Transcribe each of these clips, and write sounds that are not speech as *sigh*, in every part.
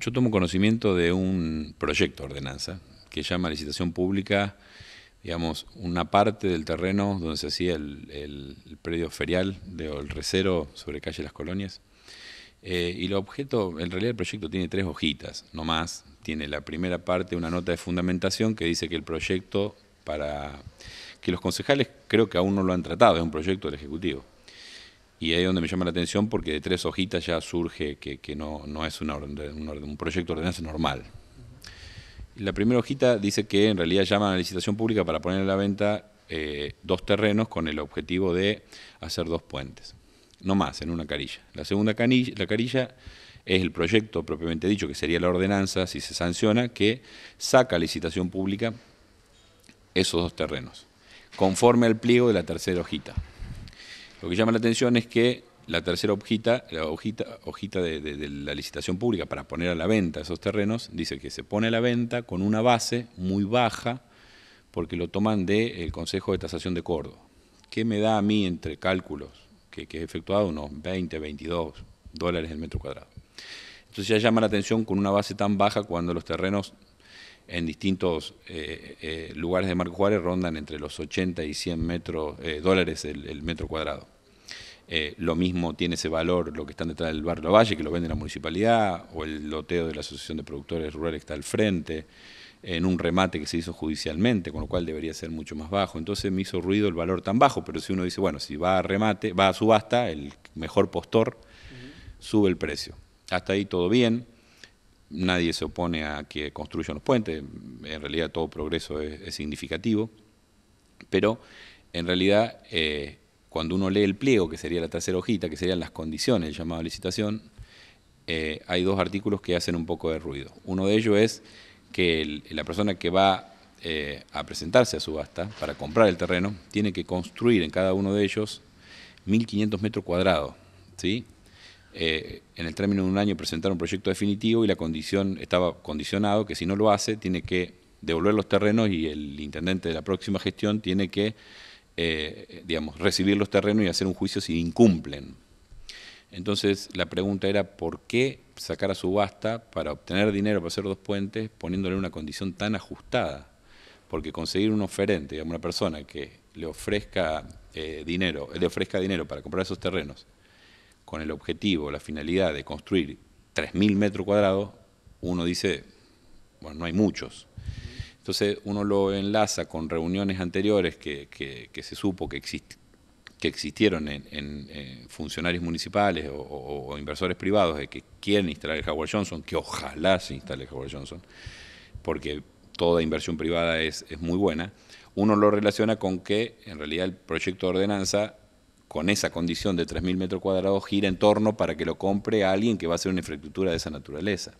yo tomo conocimiento de un proyecto de ordenanza que llama licitación pública, digamos, una parte del terreno donde se hacía el, predio ferial, de, el recero sobre calle Las Colonias. Eh, y el objeto, en realidad el proyecto tiene tres hojitas, no más. Tiene la primera parte, una nota de fundamentación que dice que el proyecto para... que los concejales creo que aún no lo han tratado, es un proyecto del Ejecutivo y ahí es donde me llama la atención porque de tres hojitas ya surge que, no, es un, proyecto de ordenanza normal. La primera hojita dice que en realidad llama a la licitación pública para poner a la venta eh, dos terrenos con el objetivo de hacer dos puentes. No más, en una carilla. La segunda carilla es el proyecto propiamente dicho, que sería la ordenanza, si se sanciona, que saca a licitación pública esos dos terrenos, conforme al pliego de la tercera hojita. Lo que llama la atención es que la tercera hojita, la hojita, de, la licitación pública para poner a la venta esos terrenos, dice que se pone a la venta con una base muy baja porque lo toman del Consejo de Tasación de Córdoba. ¿Qué me da a mí entre cálculos que, que he efectuado? Unos 20, 22 dólares el metro cuadrado. Entonces ya llama la atención con una base tan baja cuando los terrenos en distintos eh, eh, lugares de Marco Juárez rondan entre los 80 y 100 eh, dólares el, metro cuadrado. lo mismo tiene ese valor lo que están detrás del barrio Valle, que lo vende la municipalidad, o el loteo de la Asociación de Productores Rurales que está al frente, en un remate que se hizo judicialmente, con lo cual debería ser mucho más bajo. Entonces me hizo ruido el valor tan bajo, pero si uno dice, bueno, si va a remate, va a subasta, el mejor postor sube el precio. Hasta ahí todo bien nadie se opone a que construyan los puentes, en realidad todo progreso es, significativo, pero en realidad eh, cuando uno lee el pliego, que sería la tercera hojita, que serían las condiciones del llamado a licitación, eh, hay dos artículos que hacen un poco de ruido. Uno de ellos es que la persona que va eh, a presentarse a subasta para comprar el terreno tiene que construir en cada uno de ellos 1.500 metros cuadrados, ¿sí? Eh, en el término de un año presentar un proyecto definitivo y la condición estaba condicionado que si no lo hace tiene que devolver los terrenos y el intendente de la próxima gestión tiene que, eh, digamos, recibir los terrenos y hacer un juicio si incumplen. Entonces la pregunta era por qué sacar a subasta para obtener dinero para hacer dos puentes poniéndole una condición tan ajustada. Porque conseguir un oferente, digamos, una persona que le ofrezca eh, dinero, le ofrezca dinero para comprar esos terrenos con el objetivo, la finalidad de construir 3.000 metros cuadrados, uno dice, bueno, no hay muchos. Entonces uno lo enlaza con reuniones anteriores que, se supo que, exist, que existieron en, funcionarios municipales o, inversores privados de que quieren instalar el Howard Johnson, que ojalá se instale el Howard Johnson, porque toda inversión privada es, es muy buena, uno lo relaciona con que en realidad el proyecto de ordenanza con esa condición de 3.000 metros cuadrados gira en torno para que lo compre a alguien que va a hacer una infraestructura de esa naturaleza.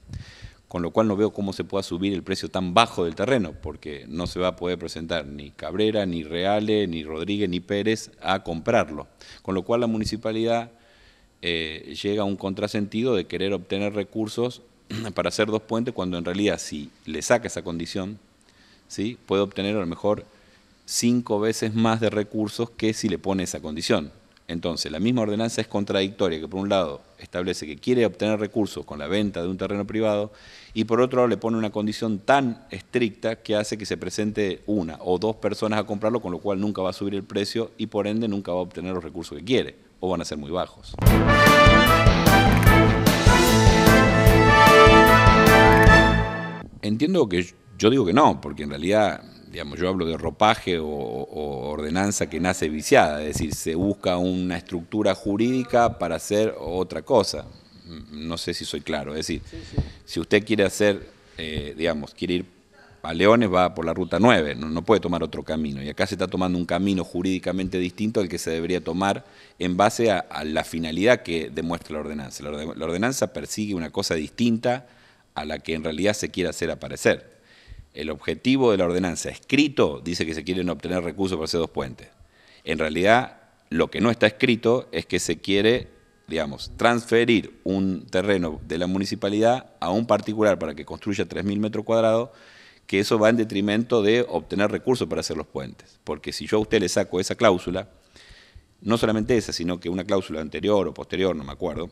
Con lo cual no veo cómo se pueda subir el precio tan bajo del terreno, porque no se va a poder presentar ni Cabrera, ni Reale, ni Rodríguez, ni Pérez a comprarlo. Con lo cual la municipalidad eh, llega a un contrasentido de querer obtener recursos *clears throat* para hacer dos puentes cuando en realidad si le saca esa condición, ¿sí? puede obtener a lo mejor cinco veces más de recursos que si le pone esa condición. Entonces, la misma ordenanza es contradictoria, que por un lado establece que quiere obtener recursos con la venta de un terreno privado y por otro lado le pone una condición tan estricta que hace que se presente una o dos personas a comprarlo, con lo cual nunca va a subir el precio y por ende nunca va a obtener los recursos que quiere o van a ser muy bajos. Entiendo que yo digo que no, porque en realidad yo hablo de ropaje o, ordenanza que nace viciada, es decir, se busca una estructura jurídica para hacer otra cosa. No sé si soy claro, es decir, si usted quiere hacer, eh, digamos, quiere ir a Leones, va por la ruta 9, no, puede tomar otro camino. Y acá se está tomando un camino jurídicamente distinto al que se debería tomar en base a, la finalidad que demuestra la ordenanza. la ordenanza persigue una cosa distinta a la que en realidad se quiere hacer aparecer. El objetivo de la ordenanza escrito dice que se quieren obtener recursos para hacer dos puentes. En realidad, lo que no está escrito es que se quiere, digamos, transferir un terreno de la municipalidad a un particular para que construya 3.000 metros cuadrados, que eso va en detrimento de obtener recursos para hacer los puentes. Porque si yo a usted le saco esa cláusula, no solamente esa, sino que una cláusula anterior o posterior, no me acuerdo,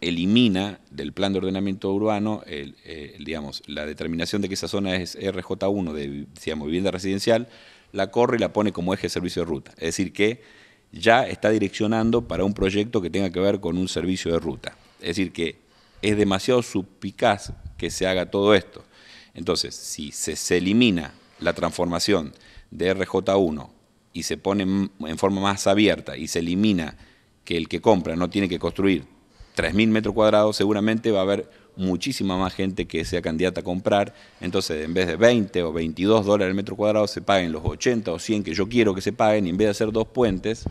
elimina del plan de ordenamiento urbano eh, digamos, la determinación de que esa zona es RJ1 de digamos, vivienda residencial, la corre y la pone como eje de servicio de ruta. Es decir, que ya está direccionando para un proyecto que tenga que ver con un servicio de ruta. Es decir, que es demasiado supicaz que se haga todo esto. Entonces, si se elimina la transformación de RJ1 y se pone en forma más abierta y se elimina que el que compra no tiene que construir 3.000 metros cuadrados, seguramente va a haber muchísima más gente que sea candidata a comprar. Entonces, en vez de 20 o 22 dólares el metro cuadrado, se paguen los 80 o 100 que yo quiero que se paguen, y en vez de hacer dos puentes,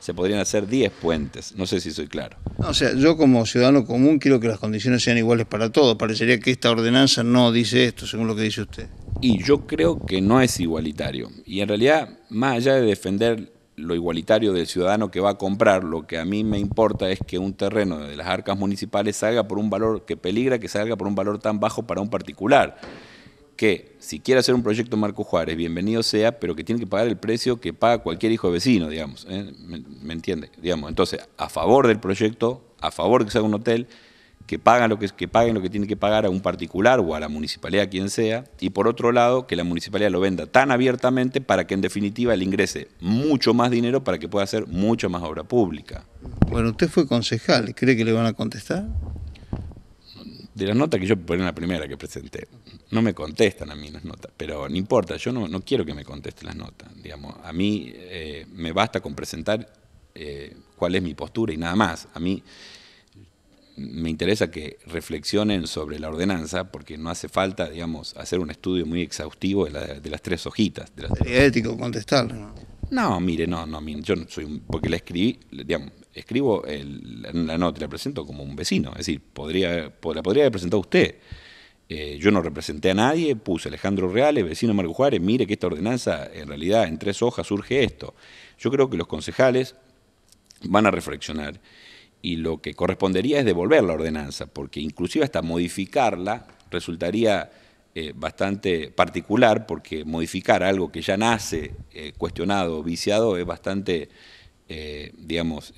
se podrían hacer 10 puentes. No sé si soy claro. o sea, yo como ciudadano común quiero que las condiciones sean iguales para todos. Parecería que esta ordenanza no dice esto, según lo que dice usted. Y yo creo que no es igualitario. Y en realidad, más allá de defender lo igualitario del ciudadano que va a comprar, lo que a mí me importa es que un terreno de las arcas municipales salga por un valor que peligra que salga por un valor tan bajo para un particular. Que si quiere hacer un proyecto Marco Juárez, bienvenido sea, pero que tiene que pagar el precio que paga cualquier hijo de vecino, digamos. ¿eh? ¿Me, entiende? Digamos, entonces, a favor del proyecto, a favor de que se haga un hotel, que, paguen lo que tienen que pagar a un particular o a la municipalidad, quien sea, y por otro lado, que la municipalidad lo venda tan abiertamente para que en definitiva le ingrese mucho más dinero para que pueda hacer mucho más obra pública. Bueno, usted fue concejal, ¿cree que le van a contestar? de las notas que yo en la primera que presenté. No me contestan a mí las notas, pero no importa, yo no, quiero que me contesten las notas. Digamos, a mí eh, me basta con presentar eh, cuál es mi postura y nada más. A mí me interesa que reflexionen sobre la ordenanza, porque no hace falta, digamos, hacer un estudio muy exhaustivo de, las tres hojitas. De Sería ético contestar. ¿no? mire, no, no, yo soy, porque la escribí, digamos, escribo la nota, la presento como un vecino, es decir, podría, la podría haber presentado usted. Eh, yo no representé a nadie, puse Alejandro Reales, vecino Marco Juárez, mire que esta ordenanza, en realidad, en tres hojas surge esto. Yo creo que los concejales van a reflexionar y lo que correspondería es devolver la ordenanza, porque inclusive hasta modificarla resultaría eh, bastante particular, porque modificar algo que ya nace eh, cuestionado o viciado es bastante, eh, digamos,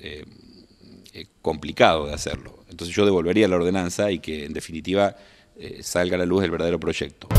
complicado de hacerlo. Entonces yo devolvería la ordenanza y que en definitiva salga a la luz el verdadero proyecto.